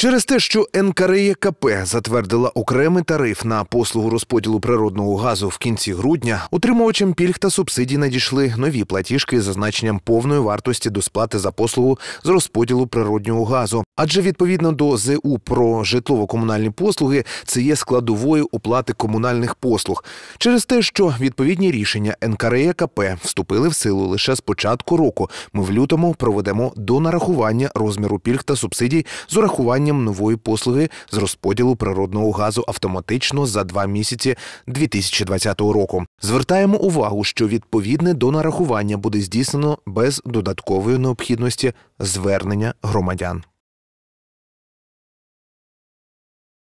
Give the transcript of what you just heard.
Через те, що НКРЄКП затвердила окремий тариф на послугу розподілу природного газу в кінці грудня, утримувачам пільг та субсидій надійшли нові платіжки з зазначенням повної вартості до сплати за послугу з розподілу природнього газу. Адже відповідно до ЗУ про житлово-комунальні послуги, це є складовою оплати комунальних послуг. Через те, що відповідні рішення НКРЄКП вступили в силу лише з початку року, ми в лютому проведемо донарахування розміру пільг та субсидій з урахуванням введенням нової послуги з розподілу природного газу автоматично за два місяці 2020 року. Звертаємо увагу, що відповідне до нарахування буде здійснено без додаткової необхідності звернення громадян.